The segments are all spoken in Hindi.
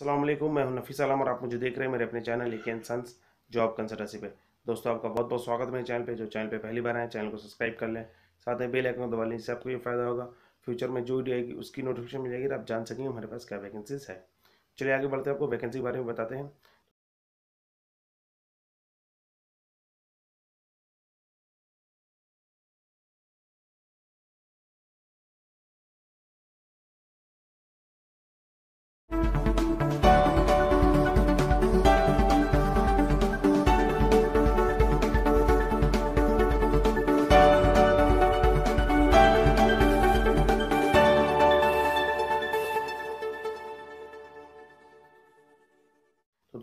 असलम मैं हूं नफ़ी आलम और आप मुझे देख रहे हैं मेरे अपने चैनल एक एन सन्स जॉब कंसल्टेंसी पे दोस्तों आपका बहुत बहुत स्वागत है मेरे चैनल पे जो चैनल पे पहली बार आए चैनल को सब्सक्राइब कर लें साथ में बेल आइकन दबा लें इससे आपको ये फ़ायदा होगा फ्यूचर में जो वीडियो आएगी उसकी नोटिफिकेशन मिल जाएगी आप जान सकेंगे हमारे पास क्या वैकेंसीज है चलिए आगे बढ़ते हैं आपको वैकेंसी के बारे में बताते हैं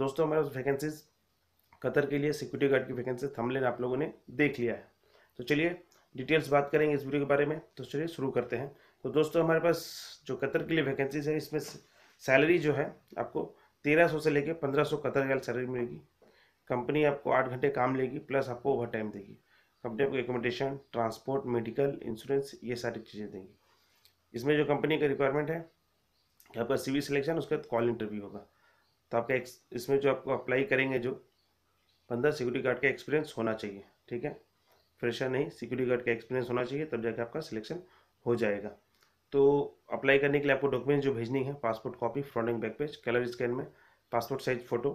दोस्तों हमारे वैकेंसीज कतर के लिए सिक्योरिटी गार्ड की वैकेंसी थमलेन आप लोगों ने देख लिया है तो चलिए डिटेल्स बात करेंगे इस वीडियो के बारे में तो चलिए शुरू करते हैं तो दोस्तों हमारे पास जो कतर के लिए वैकेंसीज है इसमें सैलरी जो है आपको तेरह सौ से लेकर पंद्रह सौ कतर रियाल सैलरी मिलेगी कंपनी आपको आठ घंटे काम लेगी प्लस आपको ओवर टाइम देगी कंपनी आपको एकोमोडेशन ट्रांसपोर्ट मेडिकल इंश्योरेंस ये सारी चीज़ें देंगी इसमें जो कंपनी का रिक्वायरमेंट है आपका सी सिलेक्शन उसके बाद कॉल इंटरव्यू होगा तो आपका इसमें जो आपको अप्लाई करेंगे जो बंदा सिक्योरिटी गार्ड का एक्सपीरियंस होना चाहिए ठीक है फ्रेशर नहीं सिक्योरिटी गार्ड का एक्सपीरियंस होना चाहिए तब जाके आपका सिलेक्शन हो जाएगा तो अप्लाई करने के लिए आपको डॉक्यूमेंट जो भेजनी है passport copy front back page colour scan में पासपोर्ट साइज फ़ोटो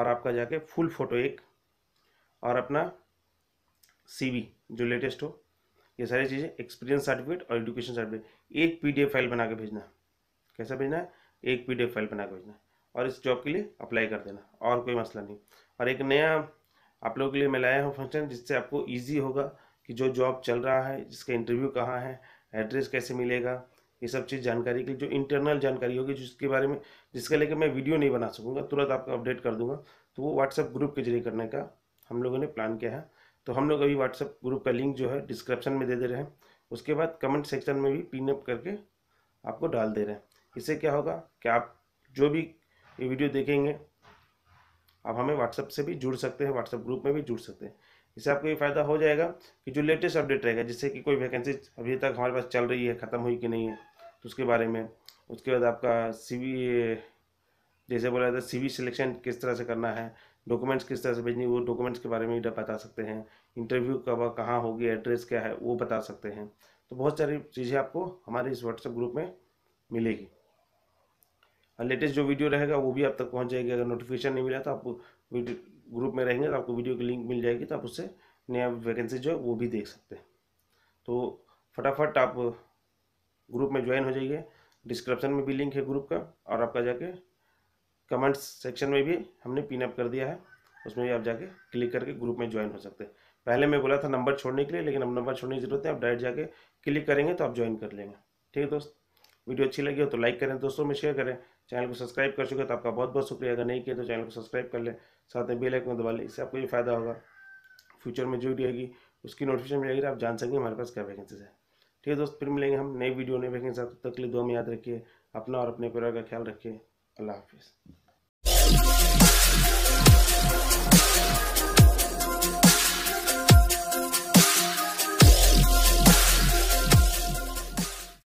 और आपका जाके फुल फ़ोटो एक और अपना सी जो लेटेस्ट हो ये सारी चीज़ें एक्सपीरियंस सर्टिफिकेट और एजुकेशन सर्टिफिकेट एक पी फाइल बना के भेजना कैसा भेजना है एक पी फाइल बना के भेजना है और इस जॉब के लिए अप्लाई कर देना और कोई मसला नहीं और एक नया आप लोगों के लिए मैं लाया हूँ फंक्शन जिससे आपको ईजी होगा कि जो जॉब चल रहा है जिसका इंटरव्यू कहाँ है एड्रेस कैसे मिलेगा ये सब चीज़ जानकारी के लिए जो इंटरनल जानकारी होगी जिसके बारे में जिसका लेकर मैं वीडियो नहीं बना सकूँगा तुरंत आपका अपडेट कर दूँगा तो वो व्हाट्सअप ग्रुप के जरिए करने का हम लोगों ने प्लान किया है तो हम लोग अभी व्हाट्सअप ग्रुप का लिंक जो है डिस्क्रिप्शन में दे दे रहे हैं उसके बाद कमेंट सेक्शन में भी पिनअप करके आपको डाल दे रहे हैं इससे क्या होगा कि आप जो भी ये वीडियो देखेंगे आप हमें व्हाट्सएप से भी जुड़ सकते हैं व्हाट्सएप ग्रुप में भी जुड़ सकते हैं इससे आपको ये फ़ायदा हो जाएगा कि जो लेटेस्ट अपडेट रहेगा जिससे कि कोई वैकेंसी अभी तक हमारे पास चल रही है ख़त्म हुई कि नहीं है तो उसके बारे में उसके बाद आपका सी जैसे बोला जाता है सी सिलेक्शन किस तरह से करना है डॉक्यूमेंट्स किस तरह से भेजनी वो डॉक्यूमेंट्स के बारे में भी बता सकते हैं इंटरव्यू कब कहाँ होगी एड्रेस क्या है वो बता सकते हैं तो बहुत सारी चीज़ें आपको हमारे इस व्हाट्सएप ग्रुप में मिलेगी लेटेस्ट जो वीडियो रहेगा वो भी आप तक पहुँच जाएगी अगर नोटिफिकेशन नहीं मिला तो आप ग्रुप में रहेंगे तो आपको वीडियो की लिंक मिल जाएगी तो आप उससे नया वैकेंसी जो है वो भी देख सकते हैं तो फटाफट आप ग्रुप में ज्वाइन हो जाइए डिस्क्रिप्शन में भी लिंक है ग्रुप का और आपका जाके कमेंट्स सेक्शन में भी हमने पिन अप कर दिया है उसमें भी आप जाके क्लिक करके ग्रुप में ज्वाइन हो सकते हैं पहले मैं बोला था नंबर छोड़ने के लिए लेकिन अब नंबर छोड़ने की जरूरत है आप डायरेक्ट जाके क्लिक करेंगे तो आप ज्वाइन कर लेंगे ठीक है दोस्त वीडियो अच्छी लगी हो तो लाइक करें दोस्तों में शेयर करें चैनल को सब्सक्राइब कर चुके तो आपका बहुत बहुत शुक्रिया अगर नहीं किया तो चैनल को सब्सक्राइब कर लें साथ में बेल आइकन दबा लें इससे आपको ये फ़ायदा होगा फ्यूचर में जो वीडियो आएगी उसकी नोटिफिकेशन मिलेगी आप जान सकेंगे हमारे पास क्या वैकेंसीज है ठीक है दोस्त फिर मिलेंगे हम नई वीडियो नई वैकेंसी साथ तक लिए दो में याद रखिए अपना और अपने परिवार का ख्याल रखिए अल्लाह हाफिज़